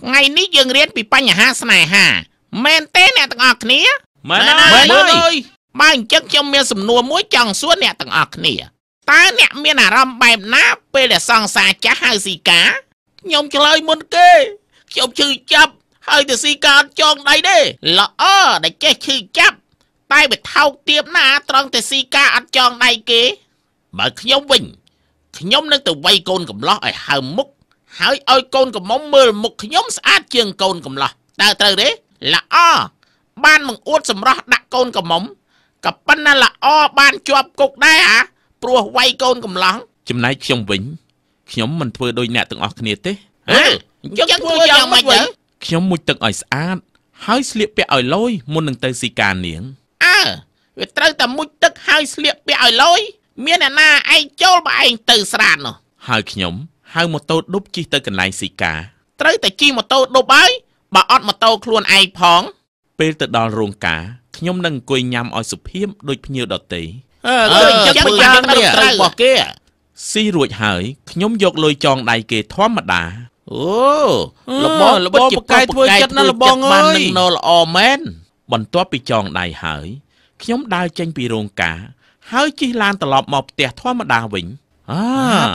ថ្ងៃនេះយើងរៀនពីបញ្ហាស្នេហាមែនទេអ្នកទាំងអស់គ្នាមែនហើយអើយបើអញ្ចឹងខ្ញុំមានសំណួរមួយចង់សួរអ្នកទាំងអស់គ្នាតើអ្នកមានអារម្មណ៍បែបណា ពេលដែលសង្សារចាស់ហៅស៊ីកាខ្ញុំឆ្លើយមុនគេ ខ្ញុំឈឺចាប់ហើយទៅស៊ីកាចងដៃទេល្អដែលចេះឈឺចាប់ តែវាថោកទាបណាត្រង់ទៅស៊ីកាអត់ចងដៃគេបើខ្ញុំវិញខ្ញុំនឹងទៅវាយកូនកំឡោះឲ្យហើមមុខហើយឲ្យកូនកំមុំមើលមុខខ្ញុំស្អាតជាងកូនកំឡោះតើត្រូវទេល្អបានបង្អួតសម្រស់ដាក់កូនកំមុំក៏ប៉ុន្តែល្អបានជាប់គុកដែរអាព្រោះវាយកូនកំឡោះចំណែកខ្ញុំវិញ ខ្ញុំមិនធ្វើដូចអ្នកទាំងអស់គ្នាទេហ៎យើងធ្វើយ៉ាងម៉េចទៅខ្ញុំមុជទឹកឲ្យស្អាតហើយស្លៀកពាក់ឲ្យលយមុននឹងទៅស៊ីការនាងអើវាត្រូវតែមុជទឹកហើយស្លៀកពាក់ឲ្យលយមានអ្នកណាឯងចូលបើឯងទៅស្រាតនោះហើយខ្ញុំហៅម៉ូតូឌុបជិះទៅកន្លែងស៊ីកាត្រូវតែជិះម៉ូតូឌុបហើយបើអត់ម៉ូតូខ្លួនឯងផង ពេលទៅដល់រោងការខ្ញុំនឹងអង្គុយញ៉ាំឲ្យសុភាពដូចភ្ញៀវដតេអឺអញ្ចឹងមិនយ៉ាងនេះត្រូវរបស់គេស៊ីរួចហើយខ្ញុំយកលុយចងដៃគេធម្មតាអូលបងលបងបកាយធ្វើចិត្តណាលបងអើយបាននឹងល្អមែនបន្ទាប់ពីចងដៃហើយខ្ញុំដើរចេញពីរោងការហើយជិះឡានត្រឡប់មកផ្ទះធម្មតាវិញ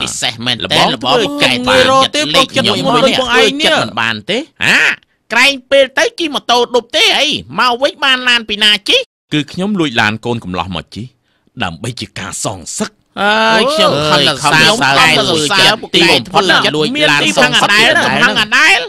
ពិសេសមែនតើលបងកែបានកចិត្តលេខខ្ញុំមួយនេះបងឯងនេះមិនបានទេ ហា ក្រែងពេលទៅជិះម៉ូតូដប់ទេអីមកវិញបានឡាន ពីណាជិះគឺខ្ញុំលួចឡានកូនកំឡោះមកជិះដើម្បីជាការសងសឹកអើយខ្ញុំខំសរសើរសើរតែទីបំផុតលួចឡានសងសឹកទាំងហ្នឹងអដែល